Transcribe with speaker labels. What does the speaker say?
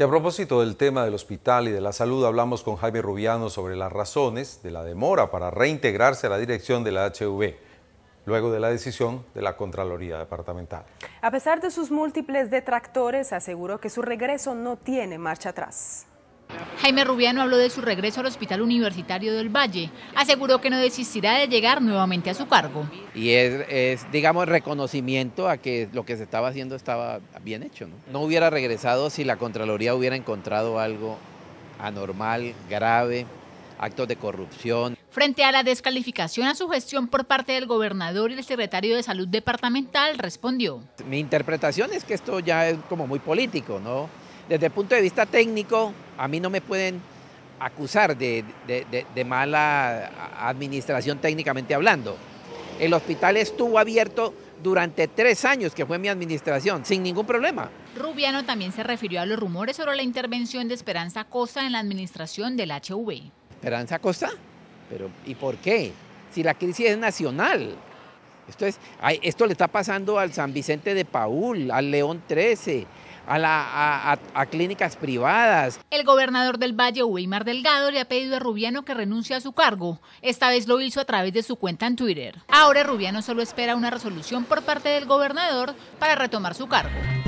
Speaker 1: Y a propósito del tema del hospital y de la salud, hablamos con Jaime Rubiano sobre las razones de la demora para reintegrarse a la dirección de la HV, luego de la decisión de la Contraloría Departamental.
Speaker 2: A pesar de sus múltiples detractores, aseguró que su regreso no tiene marcha atrás. Jaime Rubiano habló de su regreso al Hospital Universitario del Valle. Aseguró que no desistirá de llegar nuevamente a su cargo.
Speaker 1: Y es, es digamos, reconocimiento a que lo que se estaba haciendo estaba bien hecho. ¿no? no hubiera regresado si la Contraloría hubiera encontrado algo anormal, grave, actos de corrupción.
Speaker 2: Frente a la descalificación a su gestión por parte del gobernador y el secretario de Salud Departamental, respondió.
Speaker 1: Mi interpretación es que esto ya es como muy político, ¿no? Desde el punto de vista técnico, a mí no me pueden acusar de, mala administración técnicamente hablando. El hospital estuvo abierto durante tres años que fue mi administración, sin ningún problema.
Speaker 2: Rubiano también se refirió a los rumores sobre la intervención de Esperanza Costa en la administración del HV.
Speaker 1: ¿Esperanza Costa? Pero, ¿Y por qué? Si la crisis es nacional. Esto, es, esto le está pasando al San Vicente de Paul, al León 13, a, clínicas privadas.
Speaker 2: El gobernador del Valle, Weimar Delgado, le ha pedido a Rubiano que renuncie a su cargo. Esta vez lo hizo a través de su cuenta en Twitter. Ahora Rubiano solo espera una resolución por parte del gobernador para retomar su cargo.